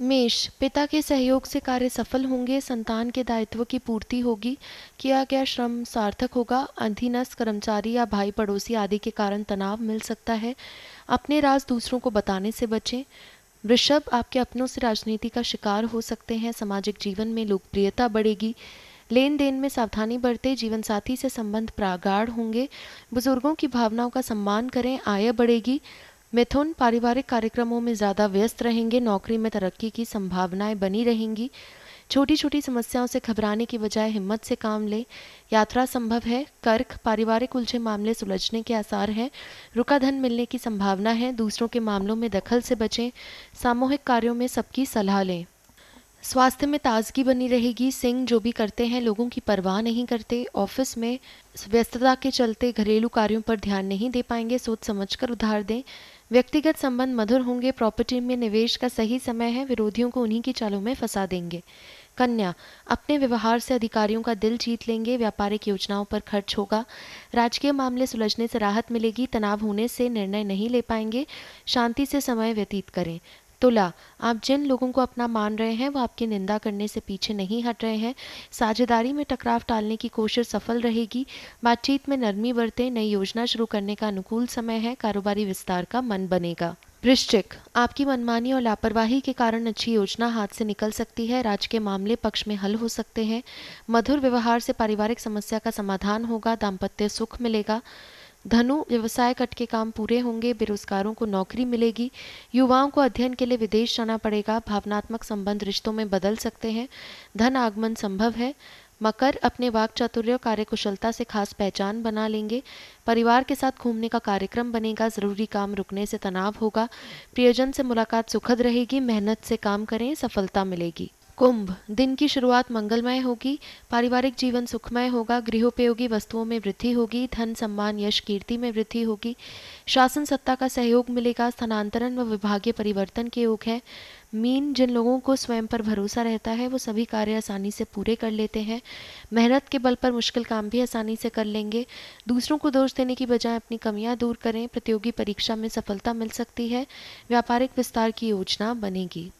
मेष पिता के सहयोग से कार्य सफल होंगे संतान के दायित्व की पूर्ति होगी किया गया श्रम सार्थक होगा अधीनस्थ कर्मचारी या भाई पड़ोसी आदि के कारण तनाव मिल सकता है अपने राज दूसरों को बताने से बचें वृषभ आपके अपनों से राजनीति का शिकार हो सकते हैं सामाजिक जीवन में लोकप्रियता बढ़ेगी लेन देन में सावधानी बरते जीवन साथी से संबंध प्रागाढ़ होंगे बुजुर्गों की भावनाओं का सम्मान करें आय बढ़ेगी मिथुन पारिवारिक कार्यक्रमों में ज़्यादा व्यस्त रहेंगे नौकरी में तरक्की की संभावनाएं बनी रहेंगी छोटी छोटी समस्याओं से घबराने की बजाय हिम्मत से काम लें यात्रा संभव है कर्क पारिवारिक उलझे मामले सुलझने के आसार हैं रुका धन मिलने की संभावना है दूसरों के मामलों में दखल से बचें सामूहिक कार्यों में सबकी सलाह लें स्वास्थ्य में ताजगी बनी रहेगी सिंह जो भी करते हैं लोगों की परवाह नहीं करते ऑफिस में व्यस्तता के चलते घरेलू कार्यों पर ध्यान नहीं दे पाएंगे सोच समझकर उधार दें व्यक्तिगत संबंध मधुर होंगे प्रॉपर्टी में निवेश का सही समय है विरोधियों को उन्हीं की चालों में फंसा देंगे कन्या अपने व्यवहार से अधिकारियों का दिल जीत लेंगे व्यापारिक योजनाओं पर खर्च होगा राजकीय मामले सुलझने से राहत मिलेगी तनाव होने से निर्णय नहीं ले पाएंगे शांति से समय व्यतीत करें तुला आप जिन लोगों को अपना मान रहे हैं वो आपकी निंदा करने से पीछे नहीं हट रहे हैं साझेदारी में टकराव टालने की कोशिश सफल रहेगी बातचीत में नरमी बरते नई योजना शुरू करने का अनुकूल समय है कारोबारी विस्तार का मन बनेगा वृश्चिक आपकी मनमानी और लापरवाही के कारण अच्छी योजना हाथ से निकल सकती है राज के मामले पक्ष में हल हो सकते हैं मधुर व्यवहार से पारिवारिक समस्या का समाधान होगा दाम्पत्य सुख मिलेगा धनु व्यवसाय कट के काम पूरे होंगे बेरोजगारों को नौकरी मिलेगी युवाओं को अध्ययन के लिए विदेश जाना पड़ेगा भावनात्मक संबंध रिश्तों में बदल सकते हैं धन आगमन संभव है मकर अपने वाक चातुर्य कार्यकुशलता से खास पहचान बना लेंगे परिवार के साथ घूमने का कार्यक्रम बनेगा जरूरी काम रुकने से तनाव होगा प्रियजन से मुलाकात सुखद रहेगी मेहनत से काम करें सफलता मिलेगी कुंभ दिन की शुरुआत मंगलमय होगी पारिवारिक जीवन सुखमय होगा गृहोपयोगी वस्तुओं में वृद्धि होगी धन सम्मान यश कीर्ति में वृद्धि होगी शासन सत्ता का सहयोग मिलेगा स्थानांतरण व विभागीय परिवर्तन के योग है मीन जिन लोगों को स्वयं पर भरोसा रहता है वो सभी कार्य आसानी से पूरे कर लेते हैं मेहनत के बल पर मुश्किल काम भी आसानी से कर लेंगे दूसरों को दोष देने की बजाय अपनी कमियां दूर करें प्रतियोगी परीक्षा में सफलता मिल सकती है व्यापारिक विस्तार की योजना बनेगी